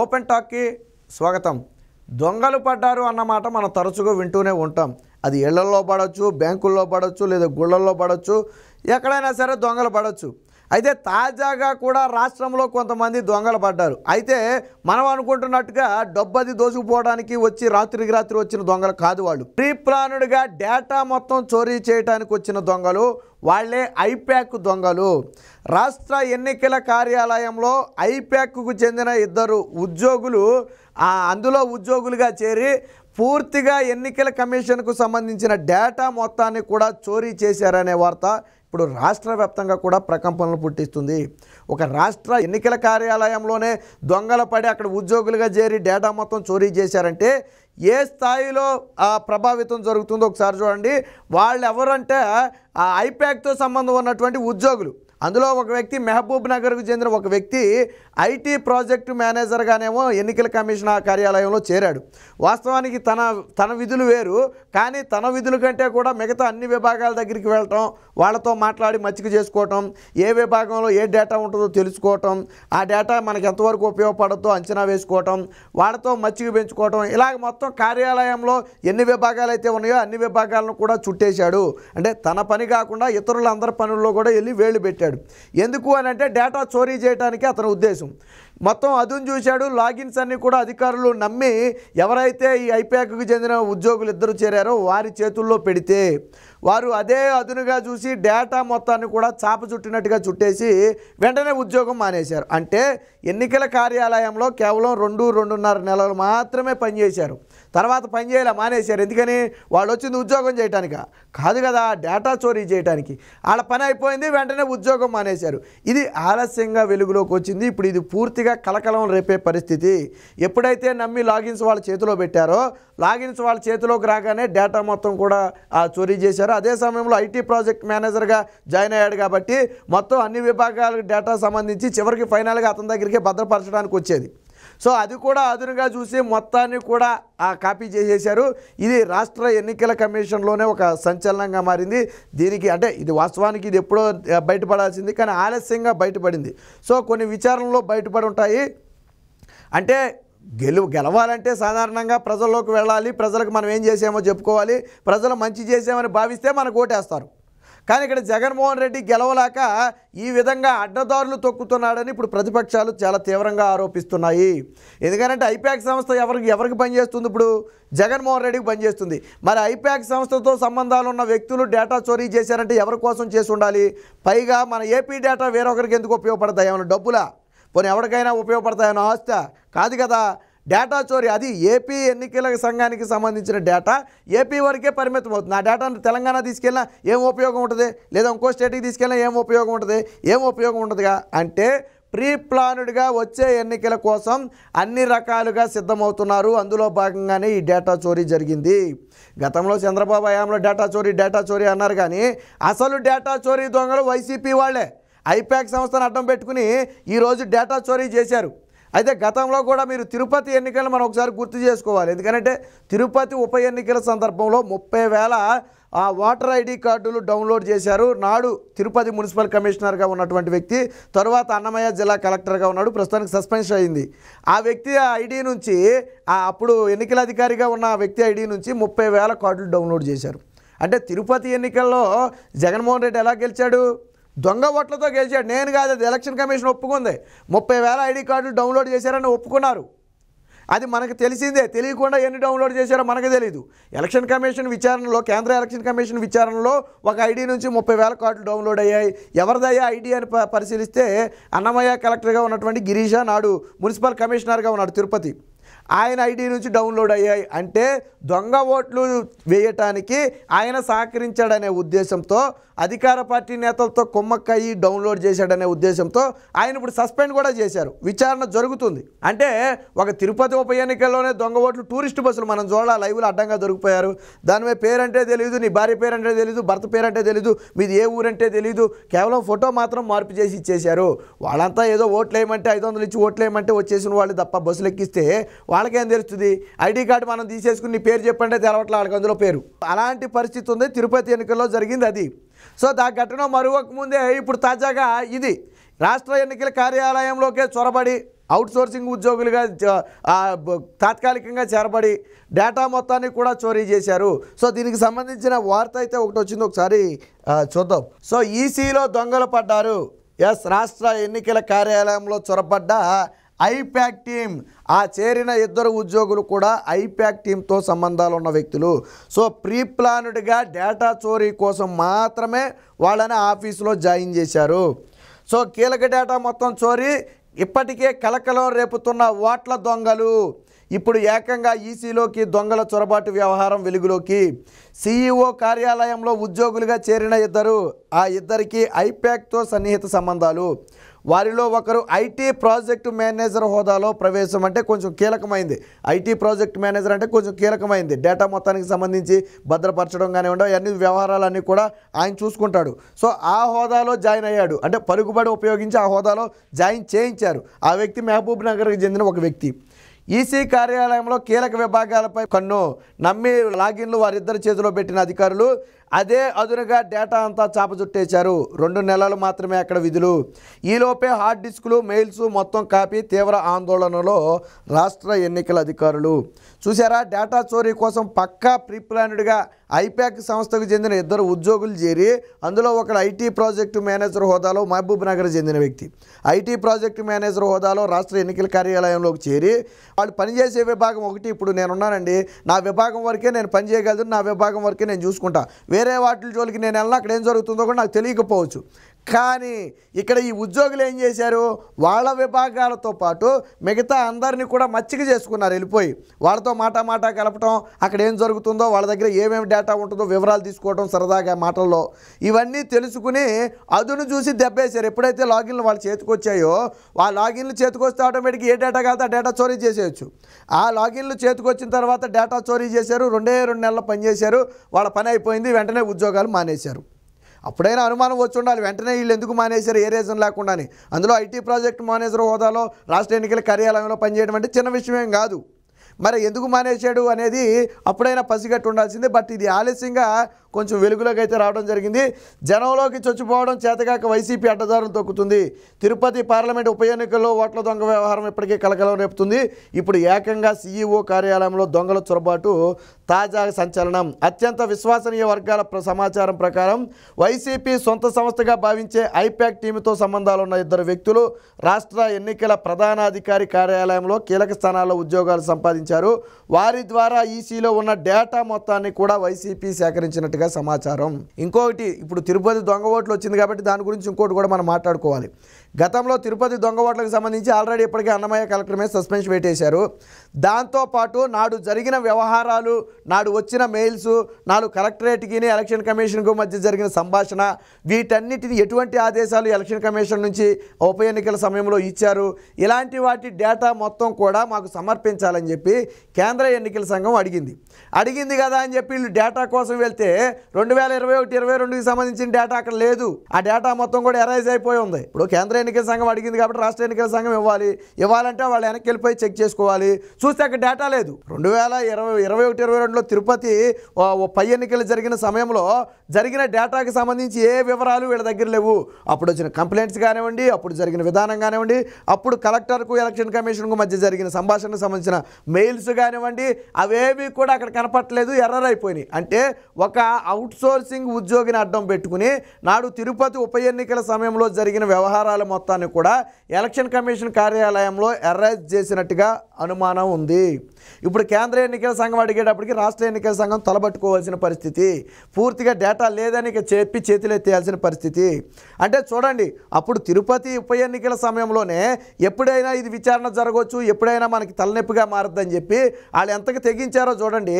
open టాక్కి స్వాగతం దొంగలు పడ్డారు అన్నమాట మనం తరచుగా వింటూనే ఉంటాం అది ఇళ్లలో పడవచ్చు బ్యాంకుల్లో పడవచ్చు లేదా గుళ్ళల్లో పడవచ్చు ఎక్కడైనా సరే దొంగలు పడవచ్చు అయితే తాజాగా కూడా రాష్ట్రంలో కొంతమంది దొంగలు పడ్డారు అయితే మనం అనుకుంటున్నట్టుగా డబ్బది దోసుకుపోవడానికి వచ్చి రాత్రికి రాత్రి వచ్చిన దొంగలు కాదు వాళ్ళు ప్రీ ప్లానుడ్గా డేటా మొత్తం చోరీ చేయడానికి వచ్చిన దొంగలు వాళ్లే ఐప్యాక్ దొంగలు రాష్ట్ర ఎన్నికల కార్యాలయంలో ఐప్యాక్కు చెందిన ఇద్దరు ఉద్యోగులు అందులో ఉద్యోగులుగా చేరి పూర్తిగా ఎన్నికల కమిషన్కు సంబంధించిన డేటా మొత్తాన్ని కూడా చోరీ చేశారనే వార్త ఇప్పుడు రాష్ట్ర వ్యాప్తంగా కూడా ప్రకంపనలు పుట్టిస్తుంది ఒక రాష్ట్ర ఎన్నికల కార్యాలయంలోనే దొంగల పడి అక్కడ ఉద్యోగులుగా చేరి డేటా మొత్తం చోరీ చేశారంటే ఏ స్థాయిలో ప్రభావితం జరుగుతుందో ఒకసారి చూడండి వాళ్ళు ఎవరంటే ఆ ఐప్యాక్తో సంబంధం ఉన్నటువంటి ఉద్యోగులు అందులో ఒక వ్యక్తి మెహబూబ్ నగర్కు చెందిన ఒక వ్యక్తి ఐటీ ప్రాజెక్టు మేనేజర్గానేమో ఎన్నికల కమిషన్ ఆ కార్యాలయంలో చేరాడు వాస్తవానికి తన తన విధులు వేరు కానీ తన విధుల కంటే కూడా మిగతా అన్ని విభాగాల దగ్గరికి వెళ్ళటం వాళ్ళతో మాట్లాడి మచ్చిక చేసుకోవటం ఏ విభాగంలో ఏ డేటా ఉంటుందో తెలుసుకోవటం ఆ డేటా మనకి ఎంతవరకు ఉపయోగపడద్దో అంచనా వేసుకోవటం వాళ్ళతో మచ్చిక పెంచుకోవటం ఇలాగ మొత్తం కార్యాలయంలో ఎన్ని విభాగాలు అయితే ఉన్నాయో అన్ని విభాగాలను కూడా చుట్టేశాడు అంటే తన పని కాకుండా ఇతరులందరి పనుల్లో కూడా వెళ్ళి వేళ్ళు పెట్టాడు చేశాడు ఎందుకు అని అంటే డేటా చోరీ చేయడానికి అతని ఉద్దేశం మొత్తం అదును చూశాడు లాగిన్స్ అన్నీ కూడా అధికారులు నమ్మి ఎవరైతే ఈ ఐపాక్కి చెందిన ఉద్యోగులు ఇద్దరు చేరారో వారి చేతుల్లో పెడితే వారు అదే అదునుగా చూసి డేటా మొత్తాన్ని కూడా చాప చుట్టినట్టుగా చుట్టేసి వెంటనే ఉద్యోగం మానేశారు అంటే ఎన్నికల కార్యాలయంలో కేవలం రెండు రెండున్నర నెలలు మాత్రమే పనిచేశారు తర్వాత పని చేయాలి మానేశారు ఎందుకని వాళ్ళు వచ్చింది ఉద్యోగం చేయటానికి కాదు కదా డేటా చోరీ చేయడానికి వాళ్ళ పని అయిపోయింది వెంటనే ఉద్యోగం మానేశారు ఇది ఆలస్యంగా వెలుగులోకి వచ్చింది ఇప్పుడు ఇది పూర్తిగా కలకలం రేపే పరిస్థితి ఎప్పుడైతే నమ్మి లాగిన్స్ వాళ్ళ చేతిలో పెట్టారో లాగిన్స్ వాళ్ళ చేతిలోకి రాగానే డేటా మొత్తం కూడా చోరీ చేశారు అదే సమయంలో ఐటీ ప్రాజెక్ట్ మేనేజర్గా జాయిన్ అయ్యాడు కాబట్టి మొత్తం అన్ని విభాగాలకు డేటా సంబంధించి చివరికి ఫైనల్గా అతని దగ్గరికి భద్రపరచడానికి వచ్చేది సో అది కూడా అదునుగా చూసి మొత్తాన్ని కూడా ఆ కాపీ చేసేసారు ఇది రాష్ట్ర ఎన్నికల కమిషన్లోనే ఒక సంచలనంగా మారింది దీనికి అంటే ఇది వాస్తవానికి ఇది ఎప్పుడో బయటపడాల్సింది కానీ ఆలస్యంగా బయటపడింది సో కొన్ని విచారణలో బయటపడి ఉంటాయి అంటే గెలు గెలవాలంటే సాధారణంగా ప్రజల్లోకి వెళ్ళాలి ప్రజలకు మనం ఏం చేసామో చెప్పుకోవాలి ప్రజలు మంచి చేసామని భావిస్తే మనకు ఓటేస్తారు కానీ ఇక్కడ జగన్మోహన్ రెడ్డి గెలవలేక ఈ విధంగా అడ్డదారులు తొక్కుతున్నాడని ఇప్పుడు ప్రతిపక్షాలు చాలా తీవ్రంగా ఆరోపిస్తున్నాయి ఎందుకంటే ఐప్యాక్ సంస్థ ఎవరికి ఎవరికి పనిచేస్తుంది ఇప్పుడు జగన్మోహన్ రెడ్డికి పనిచేస్తుంది మరి ఐప్యాక్ సంస్థతో సంబంధాలు ఉన్న వ్యక్తులు డేటా చోరీ చేశారంటే ఎవరి కోసం చేసి ఉండాలి పైగా మన ఏపీ డేటా వేరొకరికి ఎందుకు ఉపయోగపడతాయి ఏమైనా డబ్బులా పోనీ ఎవరికైనా ఉపయోగపడతాయన్న ఆస్త కాదు కదా డేటా చోరీ అది ఏపీ ఎన్నికల సంఘానికి సంబంధించిన డేటా ఏపీ వరకే పరిమితం అవుతుంది ఆ డేటాను తెలంగాణ తీసుకెళ్ళినా ఏం ఉపయోగం ఉంటుంది లేదా ఇంకో స్టేట్కి తీసుకెళ్ళినా ఏం ఉపయోగం ఉంటుంది ఏం ఉపయోగం ఉండదుగా అంటే ప్రీ ప్లానుడ్గా వచ్చే ఎన్నికల కోసం అన్ని రకాలుగా సిద్ధమవుతున్నారు అందులో భాగంగానే ఈ డేటా చోరీ జరిగింది గతంలో చంద్రబాబు హయాంలో డేటా చోరీ డేటా చోరీ అన్నారు కానీ అసలు డేటా చోరీ దొంగలు వైసీపీ వాళ్ళే ఐపాక్ సంస్థను అడ్డం పెట్టుకుని ఈరోజు డేటా చోరీ చేశారు అయితే గతంలో కూడా మీరు తిరుపతి ఎన్నికలు మనం ఒకసారి గుర్తు చేసుకోవాలి ఎందుకంటే తిరుపతి ఉప ఎన్నికల సందర్భంలో ముప్పై వేల ఆ ఓటర్ ఐడి కార్డులు డౌన్లోడ్ చేశారు నాడు తిరుపతి మున్సిపల్ కమిషనర్గా ఉన్నటువంటి వ్యక్తి తర్వాత అన్నమయ్య జిల్లా కలెక్టర్గా ఉన్నాడు ప్రస్తుతానికి సస్పెన్షన్ అయింది ఆ వ్యక్తి ఐడి నుంచి అప్పుడు ఎన్నికల అధికారిగా ఉన్న వ్యక్తి ఐడి నుంచి ముప్పై కార్డులు డౌన్లోడ్ చేశారు అంటే తిరుపతి ఎన్నికల్లో జగన్మోహన్ రెడ్డి ఎలా గెలిచాడు దొంగ ఓట్లతో గెలిచాడు నేను కాదు అది ఎలక్షన్ కమిషన్ ఒప్పుకుంది ముప్పై వేల ఐడి కార్డులు డౌన్లోడ్ చేశారని ఒప్పుకున్నారు అది మనకు తెలిసిందే తెలియకుండా ఎన్ని డౌన్లోడ్ చేశారో మనకు తెలియదు ఎలక్షన్ కమిషన్ విచారణలో కేంద్ర ఎలక్షన్ కమిషన్ విచారణలో ఒక ఐడి నుంచి ముప్పై వేల కార్డులు డౌన్లోడ్ అయ్యాయి ఎవరిదయ్యా ఐడి అని పరిశీలిస్తే అన్నమయ్య కలెక్టర్గా ఉన్నటువంటి గిరీష నాడు మున్సిపల్ కమిషనర్గా ఉన్నాడు తిరుపతి ఆయన ఐడి నుంచి డౌన్లోడ్ అయ్యాయి అంటే దొంగ ఓట్లు వేయటానికి ఆయన సహకరించాడనే ఉద్దేశంతో అధికార పార్టీ నేతలతో కొమ్మక్కయ్యి డౌన్లోడ్ చేశాడనే ఉద్దేశంతో ఆయన ఇప్పుడు సస్పెండ్ కూడా చేశారు విచారణ జరుగుతుంది అంటే ఒక తిరుపతి ఉప ఎన్నికల్లోనే దొంగ ఓట్లు టూరిస్ట్ బస్సులు మనం చూడాలి లైవ్లు అడ్డంగా దొరికిపోయారు దాని పేరంటే తెలియదు నీ భార్య పేరంటే తెలియదు భర్త పేరంటే తెలియదు మీది ఏ ఊరంటే తెలియదు కేవలం ఫోటో మాత్రం మార్పు చేసి ఇచ్చేశారు వాళ్ళంతా ఏదో ఓట్లు వేయమంటే ఐదు వందలు ఇచ్చి ఓట్లు వేయమంటే వచ్చేసిన వాళ్ళు తప్ప బస్సులు ఎక్కిస్తే వాళ్ళకేం తెలుస్తుంది ఐడి కార్డు మనం తీసేసుకుని పేరు చెప్పండి తెలవట్లే వాళ్ళకి అందులో పేరు అలాంటి పరిస్థితి ఉంది తిరుపతి ఎన్నికల్లో జరిగింది అది సో దా ఘటన మరొకముందే ఇప్పుడు తాజాగా ఇది రాష్ట్ర ఎన్నికల కార్యాలయంలోకే చొరబడి అవుట్సోర్సింగ్ ఉద్యోగులుగా తాత్కాలికంగా చేరబడి డేటా మొత్తాన్ని కూడా చోరీ చేశారు సో దీనికి సంబంధించిన వార్త అయితే ఒకటి వచ్చింది ఒకసారి చూద్దాం సో ఈసీలో దొంగలు పడ్డారు ఎస్ రాష్ట్ర ఎన్నికల కార్యాలయంలో చొరబడ్డ ఐప్యాక్ టీం ఆ చేరిన ఇద్దరు ఉద్యోగులు కూడా ఐప్యాక్ టీంతో సంబంధాలు ఉన్న వ్యక్తులు సో ప్రీ ప్లాన్డ్గా డేటా చోరీ కోసం మాత్రమే వాళ్ళని ఆఫీసులో జాయిన్ చేశారు సో కీలక డేటా మొత్తం చోరీ ఇప్పటికే కలకలం రేపుతున్న ఓట్ల దొంగలు ఇప్పుడు ఏకంగా ఈసీలోకి దొంగల చొరబాటు వ్యవహారం వెలుగులోకి సీఈఓ కార్యాలయంలో ఉద్యోగులుగా చేరిన ఇద్దరు ఆ ఇద్దరికి ఐప్యాక్తో సన్నిహిత సంబంధాలు వారిలో ఒకరు ఐటీ ప్రాజెక్ట్ మేనేజర్ హోదాలో ప్రవేశం అంటే కొంచెం కీలకమైంది ఐటీ ప్రాజెక్ట్ మేనేజర్ అంటే కొంచెం కీలకమైంది డేటా మొత్తానికి సంబంధించి భద్రపరచడం కానివ్వండి అన్ని వ్యవహారాలన్నీ కూడా ఆయన చూసుకుంటాడు సో ఆ హోదాలో జాయిన్ అయ్యాడు అంటే పలుకుబడి ఉపయోగించి ఆ హోదాలో జాయిన్ చేయించారు ఆ వ్యక్తి మహబూబ్ నగర్కి చెందిన ఒక వ్యక్తి ఈసీ కార్యాలయంలో కీలక విభాగాలపై కన్ను నమ్మి లాగిన్లు వారిద్దరి చేతిలో పెట్టిన అధికారులు అదే అదునుగా డేటా అంతా చాపజుట్టేశారు రెండు నెలలు మాత్రమే అక్కడ విధులు ఈలోపే హార్డ్ డిస్కులు మెయిల్స్ మొత్తం కాపీ తీవ్ర ఆందోళనలో రాష్ట్ర ఎన్నికల అధికారులు చూసారా డేటా చోరీ కోసం పక్కా ప్రీప్లాన్డ్గా ఐపాక్ సంస్థకు చెందిన ఇద్దరు ఉద్యోగులు చేరి అందులో ఒకరు ఐటీ ప్రాజెక్టు మేనేజర్ హోదాలో మహబూబ్ నగర్ చెందిన వ్యక్తి ఐటీ ప్రాజెక్టు మేనేజర్ హోదాలో రాష్ట్ర ఎన్నికల కార్యాలయంలోకి చేరి వాళ్ళు పనిచేసే విభాగం ఒకటి ఇప్పుడు నేను ఉన్నానండి నా విభాగం వరకే నేను పని చేయగలను నా విభాగం వరకే నేను చూసుకుంటా వేరే వాటి జోలికి నేను వెళ్ళినా అక్కడ ఏం జరుగుతుందో కూడా నాకు తెలియకపోవచ్చు కానీ ఇక్కడ ఈ ఉద్యోగులు ఏం చేశారు వాళ్ళ విభాగాలతో పాటు మిగతా అందరినీ కూడా మచ్చిక చేసుకున్నారు వెళ్ళిపోయి వాళ్ళతో మాటా మాట కలపటం అక్కడ ఏం జరుగుతుందో వాళ్ళ దగ్గర ఏమేమి డేటా ఉంటుందో వివరాలు తీసుకోవడం సరదాగా మాటల్లో ఇవన్నీ తెలుసుకుని అదును చూసి దెబ్బేశారు ఎప్పుడైతే లాగిన్లు వాళ్ళ చేతికొచ్చాయో ఆ లాగిన్లు చేతికొస్తే ఆటోమేటిక్ ఏ డేటా కాదు ఆ డేటా చోరీ చేసేయచ్చు ఆ లాగిన్లు చేతికొచ్చిన తర్వాత డేటా చోరీ చేశారు రెండే రెండు నెలలు పనిచేశారు వాళ్ళ పని అయిపోయింది వెంటనే ఉద్యోగాలు మానేశారు అప్పుడైనా అనుమానం వచ్చి ఉండాలి వెంటనే వీళ్ళు ఎందుకు మానేశారు ఏ రీజన్ అని అందులో ఐటీ ప్రాజెక్ట్ మేనేజర్ హోదాలో రాష్ట్ర ఎన్నికల కార్యాలయంలో పనిచేయడం అంటే చిన్న విషయం కాదు మరి ఎందుకు మానేశాడు అనేది అప్పుడైనా పసిగట్టు ఉండాల్సిందే బట్ ఇది ఆలస్యంగా కొంచెం వెలుగులోకి అయితే రావడం జరిగింది జనంలోకి చొచ్చిపోవడం చేతగాక వైసీపీ అడ్డదారులు తొక్కుతుంది తిరుపతి పార్లమెంట్ ఉప ఎన్నికల్లో ఓట్ల దొంగ వ్యవహారం ఇప్పటికే కలకలం రేపుతుంది ఇప్పుడు ఏకంగా సీఈఓ కార్యాలయంలో దొంగల చొరబాటు తాజా సంచలనం అత్యంత విశ్వసనీయ వర్గాల సమాచారం ప్రకారం వైసీపీ సొంత సంస్థగా భావించే ఐపాక్ టీమ్తో సంబంధాలు ఉన్న ఇద్దరు వ్యక్తులు రాష్ట్ర ఎన్నికల ప్రధానాధికారి కార్యాలయంలో కీలక స్థానాల్లో ఉద్యోగాలు సంపాదించారు ప్రకటించారు వారి ద్వారా ఈసీలో ఉన్న డేటా మొత్తాన్ని కూడా వైసీపీ సేకరించినట్టుగా సమాచారం ఇంకొకటి ఇప్పుడు తిరుపతి దొంగ ఓట్లు వచ్చింది కాబట్టి దాని గురించి ఇంకోటి కూడా మనం మాట్లాడుకోవాలి గతంలో తిరుపతి దొంగ ఓట్లకు సంబంధించి ఆల్రెడీ ఇప్పటికే అన్నమయ్య కలెక్టర్ మీద సస్పెన్షన్ పెట్టేశారు దాంతోపాటు నాడు జరిగిన వ్యవహారాలు నాడు వచ్చిన మెయిల్స్ నాడు కలెక్టరేట్కి ఎలక్షన్ కమిషన్కు మధ్య జరిగిన సంభాషణ వీటన్నిటిని ఎటువంటి ఆదేశాలు ఎలక్షన్ కమిషన్ నుంచి ఉప ఎన్నికల సమయంలో ఇచ్చారు ఇలాంటి వాటి డేటా మొత్తం కూడా మాకు సమర్పించాలని చెప్పి అనేది కేంద్ర ఎన్నికల సంఘం అడిగింది అడిగింది కదా అని చెప్పి వీళ్ళు డేటా కోసం వెళ్తే రెండు వేల ఇరవై ఒకటి ఇరవై రెండుకి సంబంధించిన డేటా అక్కడ లేదు ఆ డేటా మొత్తం కూడా ఎరైజ్ అయిపోయి ఉంది ఇప్పుడు కేంద్ర ఎన్నికల సంఘం అడిగింది కాబట్టి రాష్ట్ర ఎన్నికల సంఘం ఇవ్వాలి ఇవ్వాలంటే వాళ్ళు వెనక్కి వెళ్ళిపోయి చెక్ చేసుకోవాలి చూస్తే అక్కడ డేటా లేదు రెండు వేల ఇరవై ఇరవై ఒకటి ఇరవై రెండులో తిరుపతి పై ఎన్నికలు జరిగిన సమయంలో జరిగిన డేటాకి సంబంధించి ఏ వివరాలు వీళ్ళ దగ్గర లేవు అప్పుడు వచ్చిన కంప్లైంట్స్ కానివ్వండి అప్పుడు జరిగిన విధానం కానివ్వండి అప్పుడు కలెక్టర్కు ఎలక్షన్ కమిషన్కు మధ్య జరిగిన సంభాషణకు సంబంధించిన మే రైల్స్ కానివ్వండి అవేవి కూడా అక్కడ కనపట్టలేదు ఎర్రర్ అయిపోయినాయి అంటే ఒక అవుట్ సోర్సింగ్ ఉద్యోగిని అడ్డం పెట్టుకుని నాడు తిరుపతి ఉప ఎన్నికల సమయంలో జరిగిన వ్యవహారాల మొత్తాన్ని కూడా ఎలక్షన్ కమిషన్ కార్యాలయంలో ఎర్రైజ్ చేసినట్టుగా అనుమానం ఉంది ఇప్పుడు కేంద్ర ఎన్నికల సంఘం అడిగేటప్పటికి రాష్ట్ర ఎన్నికల సంఘం తలబట్టుకోవాల్సిన పరిస్థితి పూర్తిగా డేటా లేదని చెప్పి చేతులెత్తేయాల్సిన పరిస్థితి అంటే చూడండి అప్పుడు తిరుపతి ఉప ఎన్నికల సమయంలోనే ఎప్పుడైనా ఇది విచారణ జరగవచ్చు ఎప్పుడైనా మనకి తలనొప్పిగా మారద్దని చెప్పి వాళ్ళు ఎంతకు తెగించారో చూడండి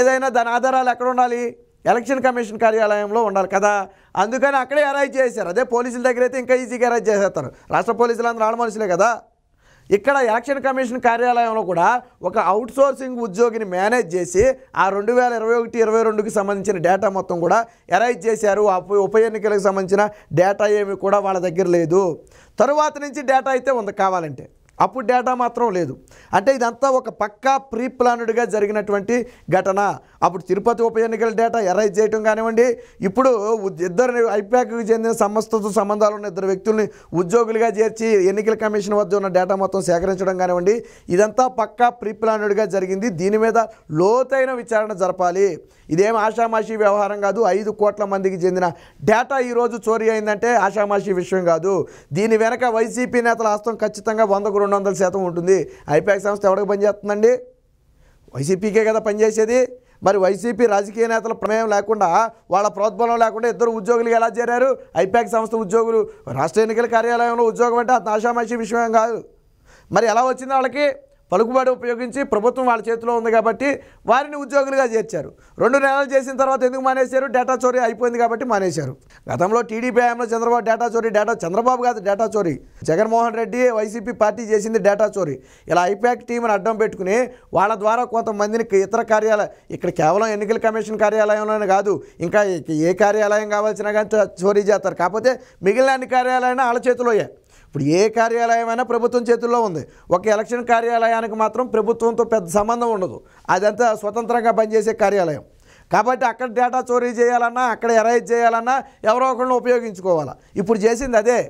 ఏదైనా దాని ఆధారాలు ఎక్కడ ఉండాలి ఎలక్షన్ కమిషన్ కార్యాలయంలో ఉండాలి కదా అందుకని అక్కడే అరైజ్ చేశారు అదే పోలీసుల దగ్గర అయితే ఇంకా ఈజీగా అరైజ్ చేసేస్తారు రాష్ట్ర పోలీసులు అందరూ ఆడ మనుషులే కదా ఇక్కడ ఎలక్షన్ కమిషన్ కార్యాలయంలో కూడా ఒక అవుట్ సోర్సింగ్ ఉద్యోగిని మేనేజ్ చేసి ఆ రెండు వేల ఇరవై ఒకటి ఇరవై రెండుకి సంబంధించిన డేటా మొత్తం కూడా ఎరైజ్ చేశారు ఆ ఉప ఎన్నికలకు సంబంధించిన డేటా ఏమి కూడా వాళ్ళ దగ్గర లేదు తరువాత నుంచి డేటా అయితే ఉంది కావాలంటే అప్పుడు డేటా మాత్రం లేదు అంటే ఇదంతా ఒక పక్కా ప్రీ ప్లానుడ్గా జరిగినటువంటి ఘటన అప్పుడు తిరుపతి ఉప ఎన్నికల డేటా ఎరైజ్ చేయటం కానివ్వండి ఇప్పుడు ఇద్దరు ఐప్యాక్కి చెందిన సంస్థతో సంబంధాలు ఉన్న ఇద్దరు వ్యక్తుల్ని ఉద్యోగులుగా చేర్చి ఎన్నికల కమిషన్ వద్ద ఉన్న డేటా మొత్తం సేకరించడం కానివ్వండి ఇదంతా పక్కా ప్రీ ప్లానుడ్గా జరిగింది దీని మీద లోతైన విచారణ జరపాలి ఇదేం ఆషామాషి వ్యవహారం కాదు ఐదు కోట్ల మందికి చెందిన డేటా ఈరోజు చోరీ అయిందంటే ఆషామాషి విషయం కాదు దీని వెనక వైసీపీ నేతల హస్తం ఖచ్చితంగా వందకు రెండు వందల శాతం ఉంటుంది ఐపాక్ సంస్థ ఎవరికి పనిచేస్తుందండి వైసీపీకే కదా పనిచేసేది మరి వైసీపీ రాజకీయ నేతల ప్రమేయం లేకుండా వాళ్ళ ప్రోద్బలం లేకుండా ఇద్దరు ఉద్యోగులు ఎలా చేరారు ఐపాక్ సంస్థ ఉద్యోగులు రాష్ట్ర ఎన్నికల కార్యాలయంలో ఉద్యోగం అంటే అంత ఆషామాషి విషయం కాదు మరి ఎలా వచ్చింది వాళ్ళకి పలుకుబడి ఉపయోగించి ప్రభుత్వం వాళ్ళ చేతిలో ఉంది కాబట్టి వారిని ఉద్యోగులుగా చేర్చారు రెండు నెలలు చేసిన తర్వాత ఎందుకు మానేశారు డేటా చోరీ అయిపోయింది కాబట్టి మానేశారు గతంలో టీడీపీ హయాంలో చంద్రబాబు డేటా చోరీ డేటా చంద్రబాబు కాదు డేటా చోరీ జగన్మోహన్ రెడ్డి వైసీపీ పార్టీ చేసింది డేటా చోరీ ఇలా ఐపాక్ టీంను అడ్డం పెట్టుకుని వాళ్ళ ద్వారా కొంతమందిని ఇతర కార్యాలయం ఇక్కడ కేవలం ఎన్నికల కమిషన్ కార్యాలయంలోనే కాదు ఇంకా ఏ కార్యాలయం కావాల్సినా కానీ చోరీ చేస్తారు కాకపోతే మిగిలిన అన్ని కార్యాలయాన్ని వాళ్ళ చేతిలోయే ఇప్పుడు ఏ కార్యాలయమైనా ప్రభుత్వం చేతుల్లో ఉంది ఒక ఎలక్షన్ కార్యాలయానికి మాత్రం ప్రభుత్వంతో పెద్ద సంబంధం ఉండదు అదంతా స్వతంత్రంగా పనిచేసే కార్యాలయం కాబట్టి అక్కడ డేటా చోరీ చేయాలన్నా అక్కడ ఎరైజ్ చేయాలన్నా ఎవరో ఒకరిని ఉపయోగించుకోవాలా ఇప్పుడు చేసింది అదే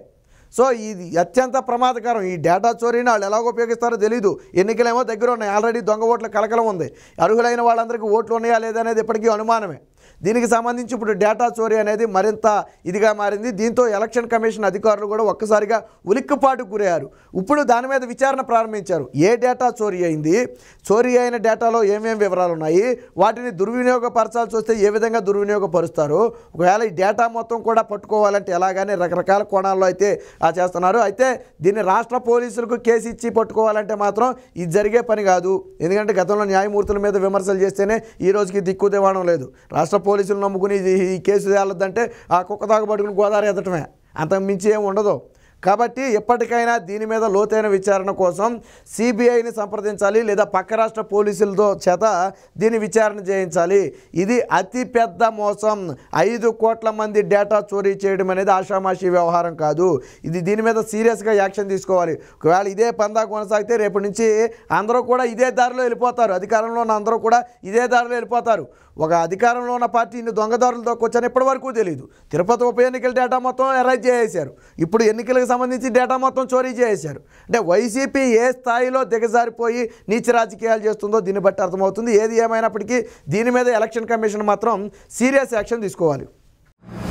సో ఇది అత్యంత ప్రమాదకరం ఈ డేటా చోరీని వాళ్ళు ఎలాగ ఉపయోగిస్తారో తెలీదు ఎన్నికలేమో దగ్గర ఉన్నాయి ఆల్రెడీ దొంగ ఓట్ల కలకలం ఉంది అర్హులైన వాళ్ళందరికీ ఓట్లు ఉన్నాయా లేదనేది ఇప్పటికీ అనుమానమే దీనికి సంబంధించి ఇప్పుడు డేటా చోరీ అనేది మరింత ఇదిగా మారింది దీంతో ఎలక్షన్ కమిషన్ అధికారులు కూడా ఒక్కసారిగా ఉలిక్కుపాటు గురయ్యారు ఇప్పుడు దాని మీద విచారణ ప్రారంభించారు ఏ డేటా చోరీ అయింది చోరీ అయిన డేటాలో ఏమేమి వివరాలు ఉన్నాయి వాటిని దుర్వినియోగపరచాల్సి వస్తే ఏ విధంగా దుర్వినియోగపరుస్తారు ఒకవేళ ఈ డేటా మొత్తం కూడా పట్టుకోవాలంటే ఎలాగానే రకరకాల కోణాల్లో అయితే ఆ చేస్తున్నారు అయితే దీన్ని రాష్ట్ర పోలీసులకు కేసు ఇచ్చి పట్టుకోవాలంటే మాత్రం ఇది జరిగే పని కాదు ఎందుకంటే గతంలో న్యాయమూర్తుల మీద విమర్శలు చేస్తేనే ఈ రోజుకి దిక్కు లేదు రాష్ట్ర పోలీసులు నమ్ముకుని ఈ కేసు తేలద్దంటే ఆ కుక్క పట్టుకుని గోదావరి ఎదటమే అంతకు మించి ఏమి ఉండదు కాబట్టి ఎప్పటికైనా దీని మీద లోతైన విచారణ కోసం సిబిఐని సంప్రదించాలి లేదా పక్క రాష్ట్ర పోలీసులతో చేత దీని విచారణ చేయించాలి ఇది అతిపెద్ద మోసం ఐదు కోట్ల మంది డేటా చోరీ చేయడం అనేది ఆషామాషి వ్యవహారం కాదు ఇది దీని మీద సీరియస్గా యాక్షన్ తీసుకోవాలి ఒకవేళ ఇదే పందా కొనసాగితే రేపు నుంచి అందరూ కూడా ఇదే దారిలో వెళ్ళిపోతారు అధికారంలో ఉన్న అందరూ కూడా ఇదే దారిలో వెళ్ళిపోతారు ఒక అధికారంలో ఉన్న పార్టీ ఇన్ని దొంగదారులతో కూర్చొని ఇప్పటివరకు తెలియదు తిరుపతి ఉప ఎన్నికల డేటా మొత్తం ఎరైజ్ చేసేశారు ఇప్పుడు ఎన్నికలకు సంబంధించి డేటా మొత్తం చోరీ చేశారు అంటే వైసీపీ ఏ స్థాయిలో దిగజారిపోయి నీచ రాజకీయాలు చేస్తుందో దీన్ని బట్టి అర్థమవుతుంది ఏది ఏమైనప్పటికీ దీని మీద ఎలక్షన్ కమిషన్ మాత్రం సీరియస్ యాక్షన్ తీసుకోవాలి